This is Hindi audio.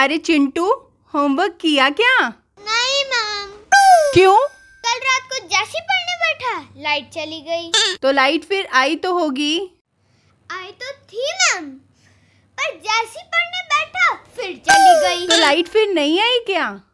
अरे चिंटू होमवर्क किया क्या नहीं मैम क्यों कल रात को जैसी पढ़ने बैठा लाइट चली गई तो लाइट फिर आई तो होगी आई तो थी मैम पर जैसी पढ़ने बैठा फिर चली गई तो लाइट फिर नहीं आई क्या